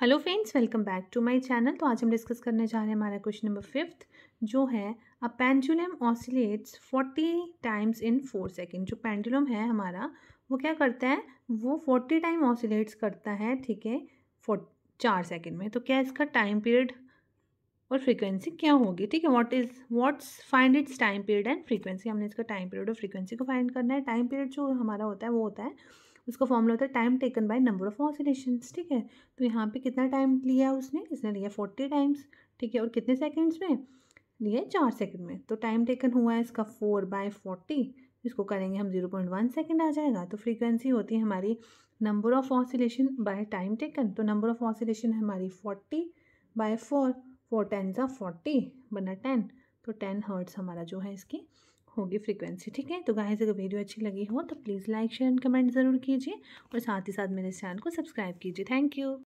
hello friends welcome back to my channel तो आज हम डिस्कस करने जा रहे हैं हमारा क्वेश्चन नंबर फिफ्थ जो है a pendulum oscillates forty times in four second जो पेंडुलम है हमारा वो क्या करता है वो फोर्टी टाइम ऑसिलेट्स करता है ठीक है फोर चार सेकेंड में तो क्या इसका टाइम पीरियड और फ्रीक्वेंसी क्या होगी ठीक है what is what's find its time period and frequency हमने इसका टाइम पीरियड और फ्रीक्वेंसी को फाइंड करना है टाइम पीरियड जो हमारा होता है वो होता है उसका फॉर्मूला होता है time taken by number of oscillation ठीक है तो यहाँ पे कितना टाइम लिया उसने इसने लिया फोर्टी टाइम्स ठीक है और कितने सेकेंड्स में लिया चार सेकेंड में तो टाइम टेकन हुआ है इसका फोर बाय फोर्टी इसको करेंगे हम जीरो पॉइंट वन सेकेंड आ जाएगा तो फ्रीक्वेंसी होती है हमारी number of oscillation by time taken तो नंबर ऑफ ऑसिलेशन हमारी forty by four four ten ज़ा फोर्टी बना टेन तो टेन हर्ट्स हमारा जो है इसकी होगी फ्रीक्वेंसी ठीक है तो गाइस अगर वीडियो अच्छी लगी हो तो please like share and comment ज़रूर कीजिए और साथ ही साथ मेरे चैनल को सब्सक्राइब कीजिए थैंक यू